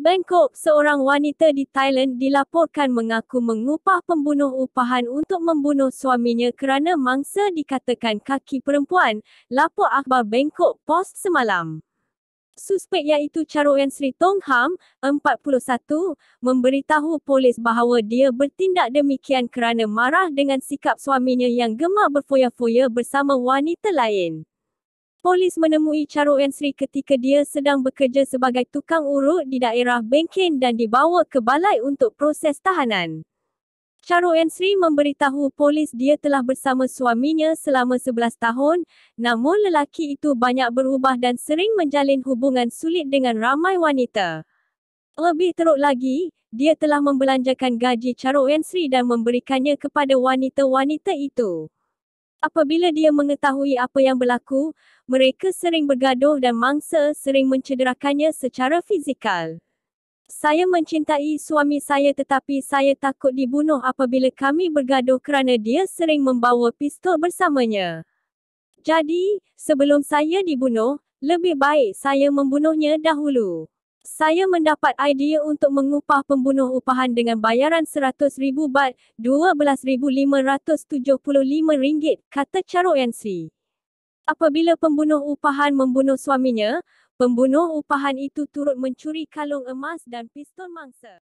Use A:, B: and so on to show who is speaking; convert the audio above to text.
A: Bangkok, seorang wanita di Thailand dilaporkan mengaku mengupah pembunuh upahan untuk membunuh suaminya kerana mangsa dikatakan kaki perempuan, lapor akhbar Bangkok Post semalam. Suspek iaitu Charoen Sri Tongham, 41, memberitahu polis bahawa dia bertindak demikian kerana marah dengan sikap suaminya yang gemar berfoya-foya bersama wanita lain polis menemui Charoen Sri ketika dia sedang bekerja sebagai tukang urut di daerah Bengkin dan dibawa ke balai untuk proses tahanan. Charoen Sri memberitahu polis dia telah bersama suaminya selama 11 tahun, namun lelaki itu banyak berubah dan sering menjalin hubungan sulit dengan ramai wanita. Lebih teruk lagi, dia telah membelanjakan gaji Charoen Sri dan memberikannya kepada wanita-wanita itu. Apabila dia mengetahui apa yang berlaku, mereka sering bergaduh dan mangsa sering mencederakannya secara fizikal. Saya mencintai suami saya tetapi saya takut dibunuh apabila kami bergaduh kerana dia sering membawa pistol bersamanya. Jadi, sebelum saya dibunuh, lebih baik saya membunuhnya dahulu. Saya mendapat idea untuk mengupah pembunuh upahan dengan bayaran RM100,000 baht, rm ringgit, kata Charo Yansi. Apabila pembunuh upahan membunuh suaminya, pembunuh upahan itu turut mencuri kalung emas dan pistol mangsa.